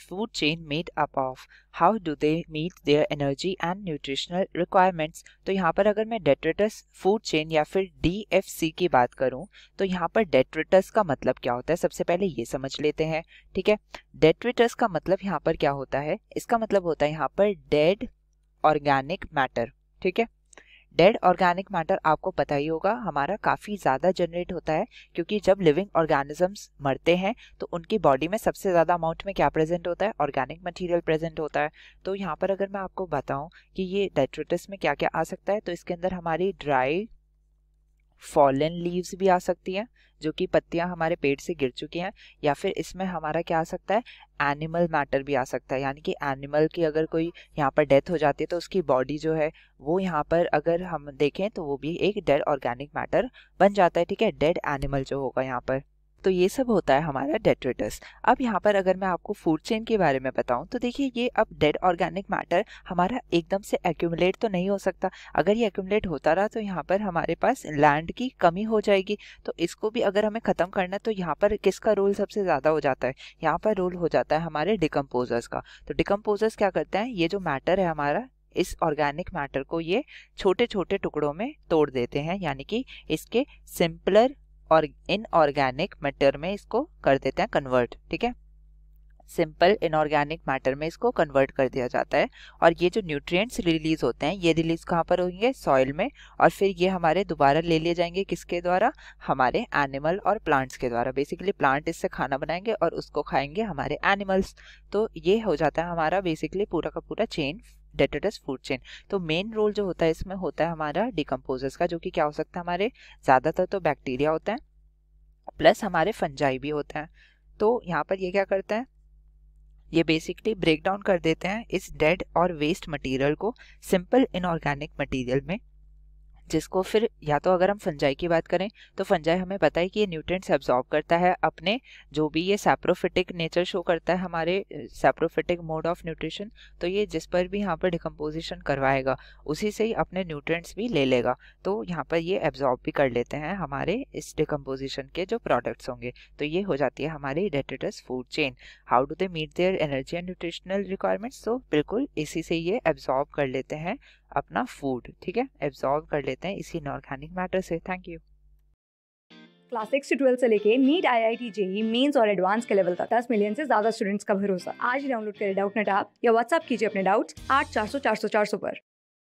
food chain made up of how do they meet their energy and nutritional requirements तो यहाँ पर अगर मैं डेट्रेटस फूड चेन या फिर डी एफ सी की बात करूँ तो यहाँ पर डेट्रेटस का मतलब क्या होता है सबसे पहले ये समझ लेते हैं ठीक है डेट्रेटस का मतलब यहाँ पर क्या होता है इसका मतलब होता है यहाँ पर डेड ऑर्गेनिक मैटर ठीक है डेड ऑर्गेनिक मैटर आपको पता ही होगा हमारा काफ़ी ज़्यादा जनरेट होता है क्योंकि जब लिविंग ऑर्गेनिजम्स मरते हैं तो उनकी बॉडी में सबसे ज़्यादा अमाउंट में क्या प्रेजेंट होता है ऑर्गेनिक मटेरियल प्रेजेंट होता है तो यहाँ पर अगर मैं आपको बताऊँ कि ये डेट्रोटिस में क्या क्या आ सकता है तो इसके अंदर हमारी ड्राई फॉलन लीव्स भी आ सकती हैं जो कि पत्तियां हमारे पेट से गिर चुकी हैं या फिर इसमें हमारा क्या आ सकता है एनिमल मैटर भी आ सकता है यानी कि एनिमल की अगर कोई यहाँ पर डेथ हो जाती है तो उसकी बॉडी जो है वो यहाँ पर अगर हम देखें तो वो भी एक डेड ऑर्गेनिक मैटर बन जाता है ठीक है डेड एनिमल जो होगा यहाँ पर तो ये सब होता है हमारा डेट्रेटस अब यहाँ पर अगर मैं आपको फूड चेन के बारे में बताऊँ तो देखिए ये अब डेड ऑर्गेनिक मैटर हमारा एकदम से एक्यूमुलेट तो नहीं हो सकता अगर ये एक्यूमुलेट होता रहा तो यहाँ पर हमारे पास लैंड की कमी हो जाएगी तो इसको भी अगर हमें ख़त्म करना है तो यहाँ पर किसका रोल सबसे ज़्यादा हो जाता है यहाँ पर रोल हो जाता है हमारे डिकम्पोजर्स का तो डिकम्पोजर्स क्या करते हैं ये जो मैटर है हमारा इस ऑर्गेनिक मैटर को ये छोटे छोटे टुकड़ों में तोड़ देते हैं यानी कि इसके सिंपलर और इनऑर्गेनिक मैटर में इसको कर देते हैं कन्वर्ट ठीक है सिंपल इनऑर्गेनिक मैटर में इसको कन्वर्ट कर दिया जाता है और ये जो न्यूट्रिएंट्स रिलीज होते हैं ये रिलीज कहाँ पर होंगे सॉइल में और फिर ये हमारे दोबारा ले लिए जाएंगे किसके द्वारा हमारे एनिमल और प्लांट्स के द्वारा बेसिकली प्लांट इससे खाना बनाएंगे और उसको खाएंगे हमारे एनिमल्स तो ये हो जाता है हमारा बेसिकली पूरा का पूरा चेन डेटेटस फूड चेन तो मेन रोल जो होता है इसमें होता है हमारा डिकम्पोजर्स का जो कि क्या हो सकता है हमारे ज़्यादातर तो बैक्टीरिया होता है प्लस हमारे फंजाई भी होते हैं तो यहाँ पर ये क्या करते हैं ये बेसिकली ब्रेक डाउन कर देते हैं इस डेड और वेस्ट मटेरियल को सिंपल इनऑर्गेनिक मटेरियल में जिसको फिर या तो अगर हम फंजाई की बात करें तो फंजाई हमें पता है कि ये न्यूट्रेंट एब्जॉर्ब करता है अपने जो भी ये सैप्रोफिटिक नेचर शो करता है हमारे सैप्रोफिटिक मोड ऑफ न्यूट्रिशन तो ये जिस पर भी यहाँ पर डिकम्पोजिशन करवाएगा उसी से ही अपने न्यूट्रेंट्स भी ले लेगा तो यहाँ पर ये एब्जॉर्ब भी कर लेते हैं हमारे इस डिकम्पोजिशन के जो प्रोडक्ट्स होंगे तो ये हो जाती है हमारी detritus food chain how do they meet their energy and nutritional requirements तो बिल्कुल इसी से ये एब्जॉर्ब कर लेते हैं अपना फूड ठीक है एब्जॉर्व कर लेते हैं इसी नॉर्गेनिक मैटर से थैंक यू क्लास सिक्स से ट्वेल्थ से लेके NEET I I T JEE Mains और एडवांस के लेवल तक दस मिलियन से ज्यादा स्टूडेंट्स का भरोसा आज डाउनलोड करें डाउट नेट आप या व्हाट्सअप कीजिए अपने डाउट्स आठ चार सौ चार सौ चार सौ पर